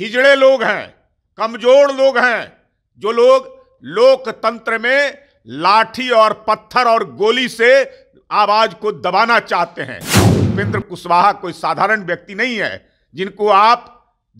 हिजड़े लोग हैं कमजोर लोग हैं जो लोग लोकतंत्र में लाठी और पत्थर और गोली से आवाज को दबाना चाहते हैं उपेंद्र कुशवाहा कोई साधारण व्यक्ति नहीं है जिनको आप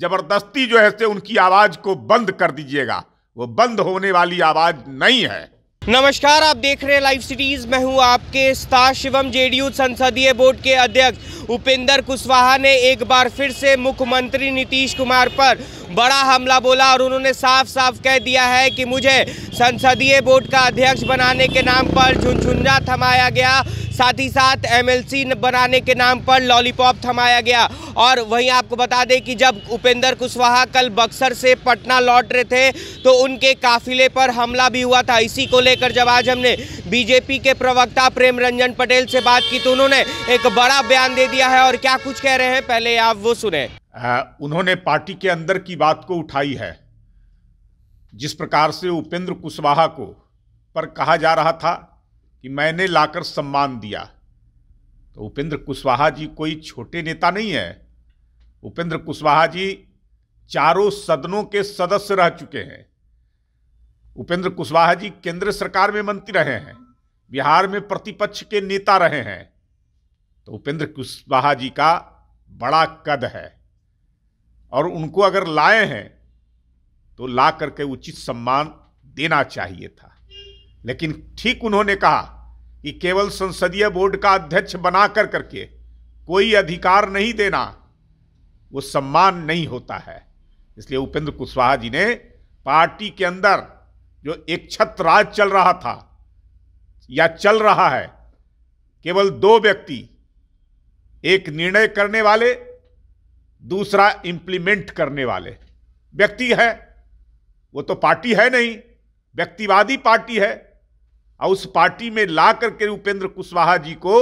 जबरदस्ती जो है से उनकी आवाज को बंद कर दीजिएगा वो बंद होने वाली आवाज नहीं है नमस्कार आप देख रहे हैं लाइव सिटीज मैं हूं आपके स्टार शिवम जेडीयू संसदीय बोर्ड के अध्यक्ष उपेंद्र कुशवाहा ने एक बार फिर से मुख्यमंत्री नीतीश कुमार पर बड़ा हमला बोला और उन्होंने साफ साफ कह दिया है कि मुझे संसदीय बोर्ड का अध्यक्ष बनाने के नाम पर झुंझुंझा थमाया गया साथ ही साथ एमएलसी बनाने के नाम पर लॉलीपॉप थमाया गया और वहीं आपको बता दें कि जब उपेंद्र कुशवाहा कल बक्सर से पटना लौट रहे थे तो उनके काफिले पर हमला भी हुआ था इसी को लेकर जब आज हमने बीजेपी के प्रवक्ता प्रेम रंजन पटेल से बात की तो उन्होंने एक बड़ा बयान दे दिया है और क्या कुछ कह रहे हैं पहले आप वो सुने आ, उन्होंने पार्टी के अंदर की बात को उठाई है जिस प्रकार से उपेंद्र कुशवाहा को पर कहा जा रहा था कि मैंने लाकर सम्मान दिया तो उपेंद्र कुशवाहा जी कोई छोटे नेता नहीं है उपेंद्र कुशवाहा जी चारों सदनों के सदस्य रह चुके हैं उपेंद्र कुशवाहा जी केंद्र सरकार में मंत्री रहे हैं बिहार में प्रतिपक्ष के नेता रहे हैं तो उपेंद्र कुशवाहा जी का बड़ा कद है और उनको अगर लाए हैं तो ला करके उचित सम्मान देना चाहिए था लेकिन ठीक उन्होंने कहा कि केवल संसदीय बोर्ड का अध्यक्ष बनाकर करके कोई अधिकार नहीं देना वो सम्मान नहीं होता है इसलिए उपेंद्र कुशवाहा जी ने पार्टी के अंदर जो एक छत्र राज चल रहा था या चल रहा है केवल दो व्यक्ति एक निर्णय करने वाले दूसरा इंप्लीमेंट करने वाले व्यक्ति है वो तो पार्टी है नहीं व्यक्तिवादी पार्टी है और उस पार्टी में ला करके उपेंद्र कुशवाहा जी को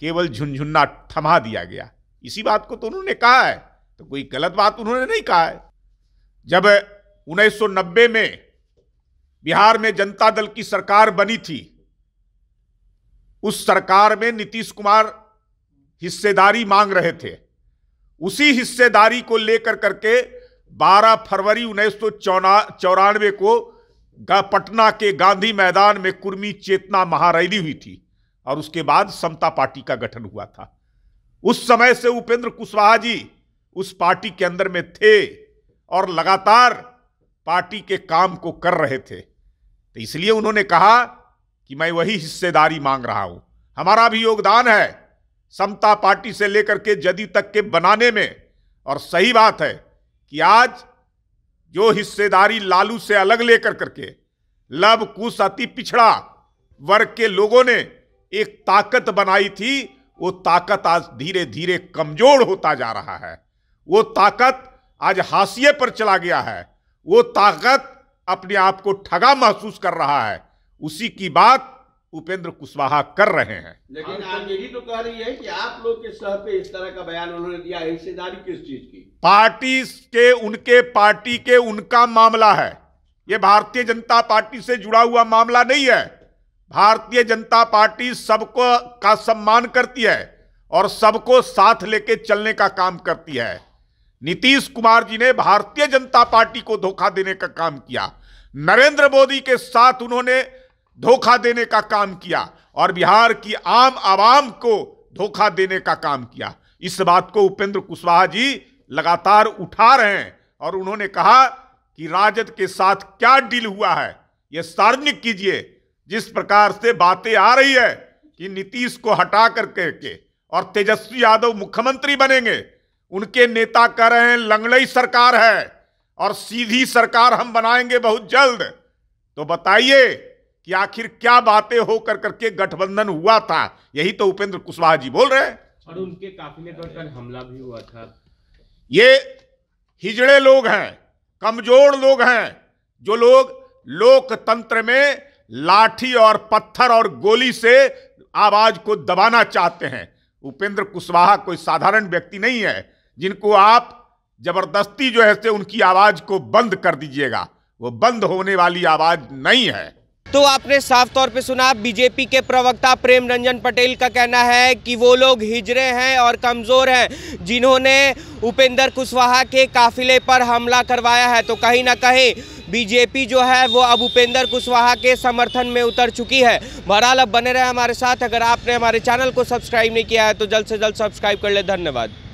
केवल झुनझुन्ना थमा दिया गया इसी बात को तो उन्होंने कहा है तो कोई गलत बात उन्होंने नहीं कहा है जब 1990 में बिहार में जनता दल की सरकार बनी थी उस सरकार में नीतीश कुमार हिस्सेदारी मांग रहे थे उसी हिस्सेदारी को लेकर करके 12 फरवरी उन्नीस को पटना के गांधी मैदान में कुर्मी चेतना महारैली हुई थी और उसके बाद समता पार्टी का गठन हुआ था उस समय से उपेंद्र कुशवाहा जी उस पार्टी के अंदर में थे और लगातार पार्टी के काम को कर रहे थे तो इसलिए उन्होंने कहा कि मैं वही हिस्सेदारी मांग रहा हूं हमारा भी योगदान है समता पार्टी से लेकर के जदी तक के बनाने में और सही बात है कि आज जो हिस्सेदारी लालू से अलग लेकर करके लब कुश अति पिछड़ा वर्ग के लोगों ने एक ताकत बनाई थी वो ताकत आज धीरे धीरे कमजोर होता जा रहा है वो ताकत आज हाशिए पर चला गया है वो ताकत अपने आप को ठगा महसूस कर रहा है उसी की बात उपेंद्र कुशवाहा कर रहे हैं लेकिन आप यही तो कह रही है कि आप लोग के सह पे इस तरह का बयान उन्होंने दिया हिस्सेदारी किस चीज की पार्टी के उनके पार्टी के उनका मामला है ये भारतीय जनता पार्टी से जुड़ा हुआ मामला नहीं है भारतीय जनता पार्टी सबको का सम्मान करती है और सबको साथ लेके चलने का काम करती है नीतीश कुमार जी ने भारतीय जनता पार्टी को धोखा देने का काम किया नरेंद्र मोदी के साथ उन्होंने धोखा देने का काम किया और बिहार की आम आवाम को धोखा देने का काम किया इस बात को उपेंद्र कुशवाहा जी लगातार उठा रहे हैं और उन्होंने कहा कि राजद के साथ क्या डील हुआ है यह सार्वजनिक कीजिए जिस प्रकार से बातें आ रही है कि नीतीश को हटा कर के और तेजस्वी यादव मुख्यमंत्री बनेंगे उनके नेता कह रहे हैं लंगड़ई सरकार है और सीधी सरकार हम बनाएंगे बहुत जल्द तो बताइए कि आखिर क्या बातें होकर करके गठबंधन हुआ था यही तो उपेंद्र कुशवाहा जी बोल रहे हैं और उनके काफिले पर कल हमला भी हुआ था ये हिजड़े लोग हैं कमजोर लोग हैं जो लोग लोकतंत्र में लाठी और पत्थर और गोली से आवाज को दबाना चाहते हैं उपेंद्र कुशवाहा कोई साधारण व्यक्ति नहीं है जिनको आप जबरदस्ती जो है से उनकी आवाज को बंद कर दीजिएगा वो बंद होने वाली आवाज नहीं है तो आपने साफ तौर पे सुना बीजेपी के प्रवक्ता प्रेम रंजन पटेल का कहना है कि वो लोग हिजरे हैं और कमज़ोर हैं जिन्होंने उपेंद्र कुशवाहा के काफिले पर हमला करवाया है तो कहीं ना कहीं बीजेपी जो है वो अब उपेंद्र कुशवाहा के समर्थन में उतर चुकी है बहरहाल अब बने रहे हमारे साथ अगर आपने हमारे चैनल को सब्सक्राइब नहीं किया है तो जल्द से जल्द सब्सक्राइब कर ले धन्यवाद